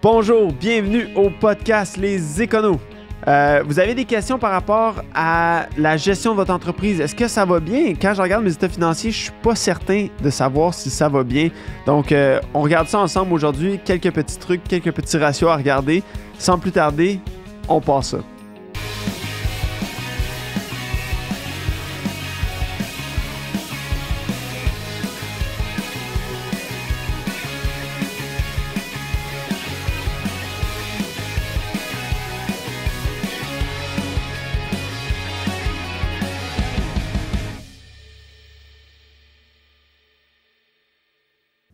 Bonjour, bienvenue au podcast Les Éconos. Euh, vous avez des questions par rapport à la gestion de votre entreprise. Est-ce que ça va bien? Quand je regarde mes états financiers, je suis pas certain de savoir si ça va bien. Donc, euh, on regarde ça ensemble aujourd'hui. Quelques petits trucs, quelques petits ratios à regarder. Sans plus tarder, on passe ça.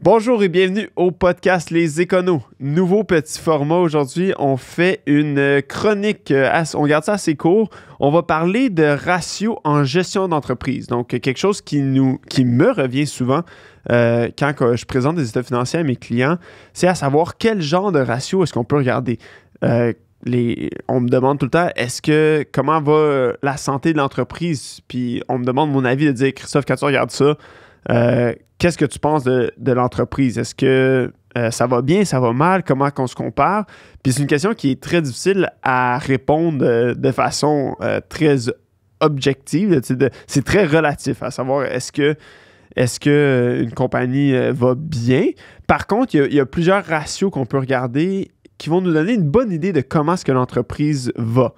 Bonjour et bienvenue au podcast Les Éconos. Nouveau petit format aujourd'hui, on fait une euh, chronique, euh, on garde ça assez court. On va parler de ratio en gestion d'entreprise. Donc quelque chose qui nous, qui me revient souvent euh, quand je présente des états financiers à mes clients, c'est à savoir quel genre de ratio est-ce qu'on peut regarder. les, on me demande tout le temps est-ce que comment va la santé de l'entreprise Puis on me demande mon avis de dire Christophe, quand tu regardes ça, euh, qu'est-ce que tu penses de, l'entreprise? Est-ce que euh, ça va bien, ça va mal, comment qu'on se compare? Puis c'est une question qui est très difficile à répondre euh, de façon très objective. C'est très relatif à savoir est-ce que est-ce qu'une compagnie va bien. Par contre, il y, a plusieurs ratios qu'on peut regarder qui vont nous donner une bonne idée de comment est-ce que l'entreprise va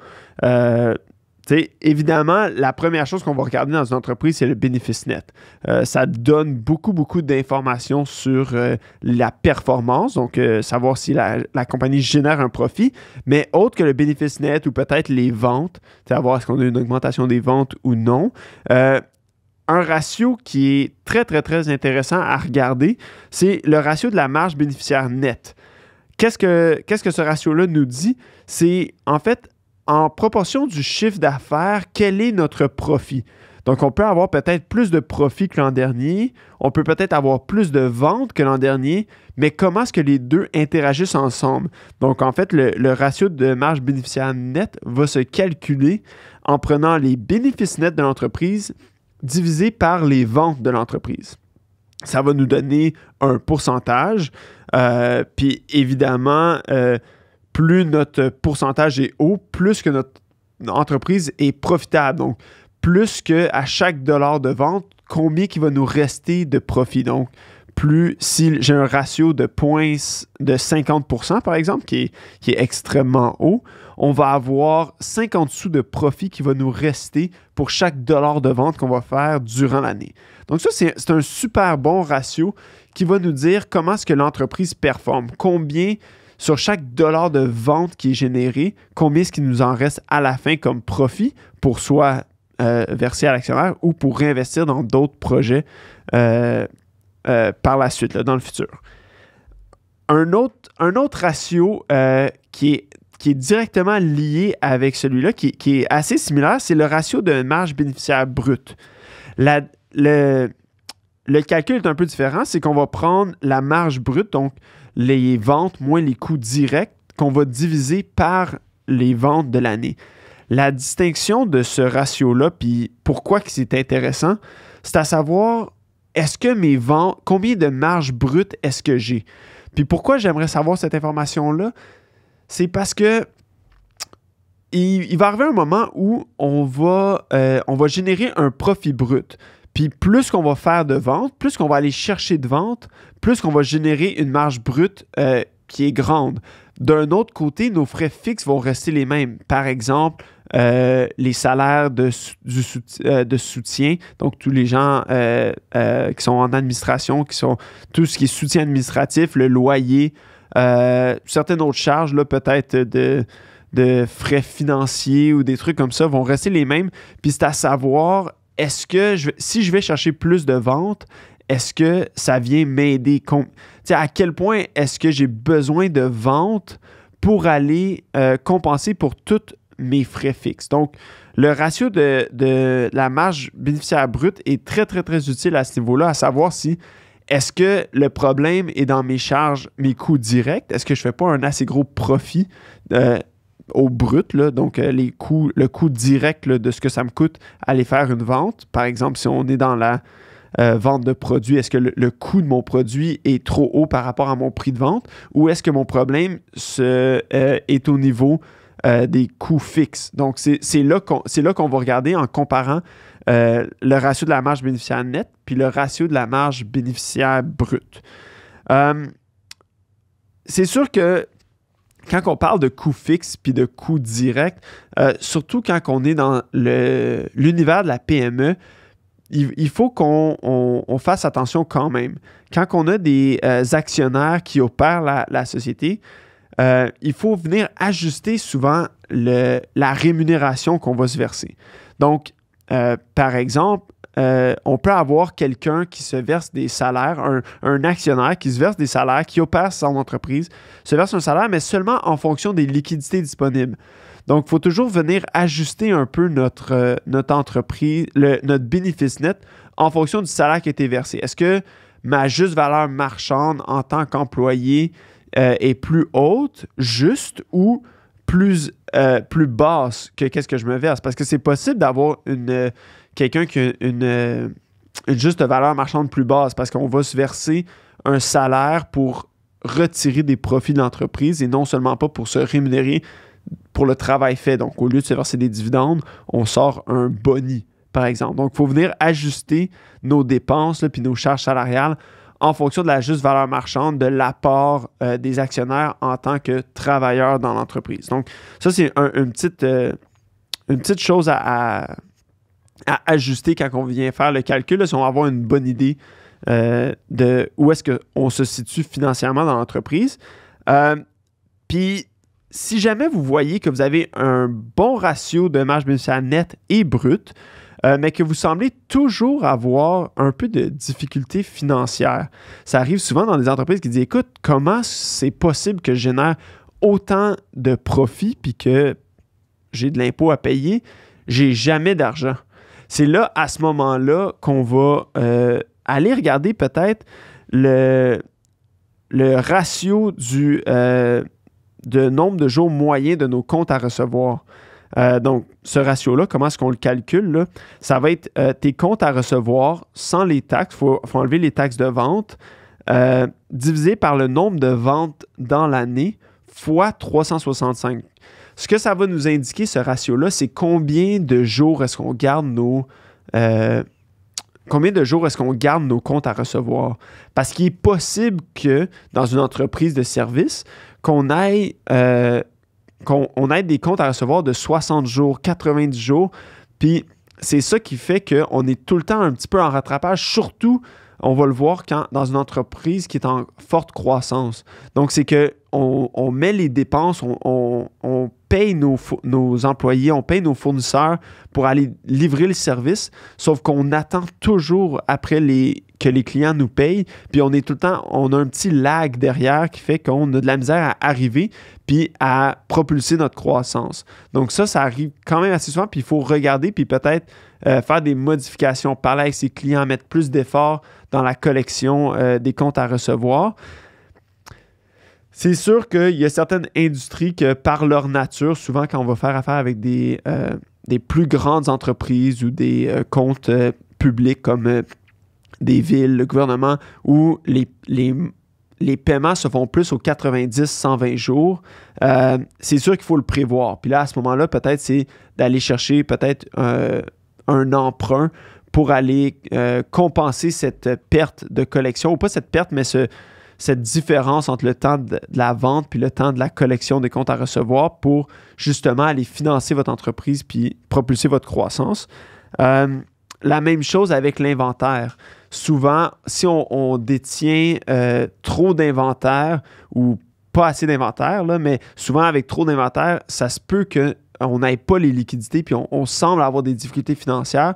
évidemment, la première chose qu'on va regarder dans une entreprise, c'est le bénéfice net. Euh, ça donne beaucoup, beaucoup d'informations sur euh, la performance, donc euh, savoir si la, compagnie génère un profit, mais autre que le bénéfice net ou peut-être les ventes, savoir est-ce qu'on a une augmentation des ventes ou non. un ratio qui est très, très, très intéressant à regarder, c'est le ratio de la marge bénéficiaire nette. Qu'est-ce que ce ratio-là nous dit? C'est en fait en proportion du chiffre d'affaires, quel est notre profit? Donc, on peut avoir peut-être plus de profit que l'an dernier, on peut peut-être avoir plus de ventes que l'an dernier, mais comment est-ce que les deux interagissent ensemble? Donc, en fait, le, ratio de marge bénéficiaire net va se calculer en prenant les bénéfices nets de l'entreprise divisé par les ventes de l'entreprise. Ça va nous donner un pourcentage. Euh, puis évidemment, euh, plus notre pourcentage est haut, plus que notre entreprise est profitable. Donc, plus que à chaque dollar de vente, combien qui va nous rester de profit. Donc, plus si j'ai un ratio de points de 50%, par exemple, qui est, qui est, extrêmement haut, on va avoir 50 sous de profit qui va nous rester pour chaque dollar de vente qu'on va faire durant l'année. Donc ça, c'est un super bon ratio qui va nous dire comment est-ce que l'entreprise performe, combien sur chaque dollar de vente qui est généré, combien est-ce qu'il nous en reste à la fin comme profit pour soit euh, verser à l'actionnaire ou pour réinvestir dans d'autres projets euh, euh, par la suite, dans le futur. Un autre, un autre ratio qui est, qui est directement lié avec celui-là, qui, est assez similaire, c'est le ratio de marge bénéficiaire brute. le, le calcul est un peu différent, c'est qu'on va prendre la marge brute, donc les ventes moins les coûts directs, qu'on va diviser par les ventes de l'année. La distinction de ce ratio-là, puis pourquoi c'est intéressant, c'est à savoir est-ce que mes ventes, combien de marge brute est-ce que j'ai? Puis pourquoi j'aimerais savoir cette information-là? C'est parce que il, va arriver un moment où on euh, on va générer un profit brut. Puis plus qu'on va faire de ventes, plus qu'on va aller chercher de ventes, plus qu'on va générer une marge brute euh, qui est grande. D'un autre côté, nos frais fixes vont rester les mêmes. Par exemple, euh, les salaires de, du, euh, de, soutien, donc tous les gens qui sont en administration, qui sont tout ce qui est soutien administratif, le loyer, certaines autres charges, peut-être de, de, frais financiers ou des trucs comme ça, vont rester les mêmes. Puis c'est à savoir est-ce que si je vais chercher plus de ventes, est-ce que ça vient m'aider? À quel point est-ce que j'ai besoin de ventes pour aller euh, compenser pour toutes mes frais fixes? Donc, le ratio de, la marge bénéficiaire brute est très, très, très utile à ce niveau-là, à savoir si est-ce que le problème est dans mes charges, mes coûts directs? Est-ce que je ne fais pas un assez gros profit euh, au brut, donc euh, les coûts, le coût direct de ce que ça me coûte aller faire une vente. Par exemple, si on est dans la euh, vente de produits, est-ce que le, coût de mon produit est trop haut par rapport à mon prix de vente ou est-ce que mon problème euh, est au niveau des coûts fixes? Donc, c'est là qu'on va regarder en comparant le ratio de la marge bénéficiaire nette puis le ratio de la marge bénéficiaire brute. c'est sûr que quand on parle de coûts fixes puis de coûts directs, euh, surtout quand on est dans l'univers de la PME, il, faut qu'on fasse attention quand même. Quand on a des euh, actionnaires qui opèrent la, société, euh, il faut venir ajuster souvent la rémunération qu'on va se verser. Donc, par exemple, euh, on peut avoir quelqu'un qui se verse des salaires, un, actionnaire qui se verse des salaires, qui opère son entreprise, se verse un salaire, mais seulement en fonction des liquidités disponibles. Donc, il faut toujours venir ajuster un peu notre, euh, notre entreprise, le, notre bénéfice net en fonction du salaire qui a été versé. Est-ce que ma juste valeur marchande en tant qu'employé euh, est plus haute, juste ou plus, plus basse que qu'est-ce que je me verse? Parce que c'est possible d'avoir une, quelqu'un qui a euh, une, juste valeur marchande plus basse parce qu'on va se verser un salaire pour retirer des profits de l'entreprise et non seulement pas pour se rémunérer pour le travail fait. Donc, au lieu de se verser des dividendes, on sort un boni, par exemple. Donc, il faut venir ajuster nos dépenses puis nos charges salariales en fonction de la juste valeur marchande de l'apport euh, des actionnaires en tant que travailleurs dans l'entreprise. Donc, ça, c'est une, petite, euh, une petite chose à à ajuster quand on vient faire le calcul, si on va avoir une bonne idée euh, de où est-ce qu'on se situe financièrement dans l'entreprise. Euh, puis, si jamais vous voyez que vous avez un bon ratio de marge bénéficiaire nette et brute, euh, mais que vous semblez toujours avoir un peu de difficultés financières. Ça arrive souvent dans des entreprises qui disent écoute, comment c'est possible que je génère autant de profits puis que j'ai de l'impôt à payer, j'ai jamais d'argent c'est là, à ce moment-là, qu'on va euh, aller regarder peut-être le, ratio du euh, nombre de jours moyens de nos comptes à recevoir. Euh, donc, ce ratio-là, comment est-ce qu'on le calcule? Ça va être tes comptes à recevoir sans les taxes, il faut, faut, enlever les taxes de vente, divisé par le nombre de ventes dans l'année fois 365. Ce que ça va nous indiquer, ce ratio-là, c'est combien de jours est-ce qu'on garde nos. Euh, combien de jours est-ce qu'on garde nos comptes à recevoir? Parce qu'il est possible que dans une entreprise de service, qu'on aille, euh, qu'on on des comptes à recevoir de 60 jours, 90 jours. Puis c'est ça qui fait qu'on est tout le temps un petit peu en rattrapage, surtout on va le voir quand, dans une entreprise qui est en forte croissance. Donc, c'est que on, met les dépenses, on, on, on paye nos, nos, employés, on paye nos fournisseurs pour aller livrer le service, sauf qu'on attend toujours après les, que les clients nous payent, puis on est tout le temps, on a un petit lag derrière qui fait qu'on a de la misère à arriver, puis à propulser notre croissance. Donc ça, ça arrive quand même assez souvent, puis il faut regarder, puis peut-être euh, faire des modifications, parler avec ses clients, mettre plus d'efforts dans la collection euh, des comptes à recevoir. C'est sûr qu'il y a certaines industries que, par leur nature, souvent quand on va faire affaire avec des, euh, plus grandes entreprises ou des comptes publics comme des villes, le gouvernement, où les, les, paiements se font plus aux 90-120 jours, euh, c'est sûr qu'il faut le prévoir. Puis là, à ce moment-là, peut-être c'est d'aller chercher peut-être euh, un emprunt pour aller euh, compenser cette perte de collection, ou pas cette perte, mais ce, cette différence entre le temps de, la vente puis le temps de la collection des comptes à recevoir pour justement aller financer votre entreprise puis propulser votre croissance. La même chose avec l'inventaire. Souvent, si on, détient euh, trop d'inventaire ou pas assez d'inventaire, mais souvent avec trop d'inventaire, ça se peut qu'on n'ait pas les liquidités, puis on, semble avoir des difficultés financières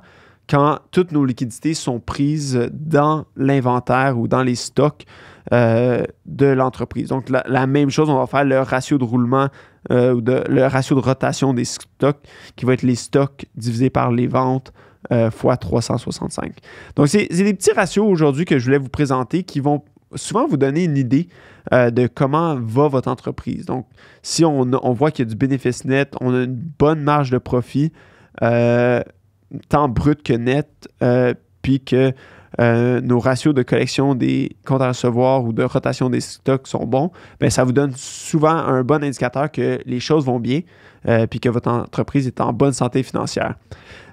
quand toutes nos liquidités sont prises dans l'inventaire ou dans les stocks euh, de l'entreprise. Donc, la, même chose, on va faire le ratio de roulement euh, ou le ratio de rotation des stocks qui va être les stocks divisés par les ventes euh, fois 365. Donc, c'est des petits ratios aujourd'hui que je voulais vous présenter qui vont souvent vous donner une idée euh, de comment va votre entreprise. Donc, si on, voit qu'il y a du bénéfice net, on a une bonne marge de profit, euh, tant brut que net, puis que euh, nos ratios de collection des comptes à recevoir ou de rotation des stocks sont bons, bien, ça vous donne souvent un bon indicateur que les choses vont bien et euh, que votre entreprise est en bonne santé financière.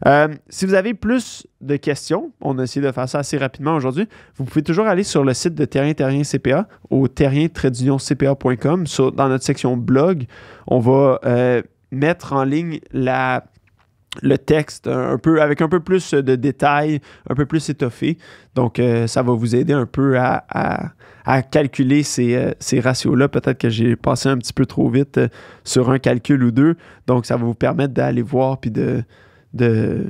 Euh, si vous avez plus de questions, on a essayé de faire ça assez rapidement aujourd'hui, vous pouvez toujours aller sur le site de Terrien Terrien CPA au terrien-cpa.com. Dans notre section blog, on va mettre en ligne la le texte un peu, avec un peu plus de détails, un peu plus étoffé. Donc, euh, ça va vous aider un peu à, à, calculer ces, euh, ces ratios-là. Peut-être que j'ai passé un petit peu trop vite euh, sur un calcul ou deux. Donc, ça va vous permettre d'aller voir puis de, de,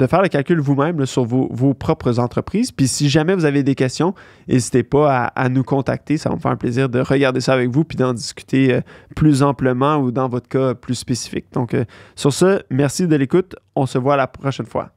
de faire le calcul vous-même sur vos, propres entreprises. Puis si jamais vous avez des questions, n'hésitez pas à, nous contacter. Ça va me faire un plaisir de regarder ça avec vous puis d'en discuter euh, plus amplement ou dans votre cas plus spécifique. Donc, euh, sur ce, merci de l'écoute. On se voit la prochaine fois.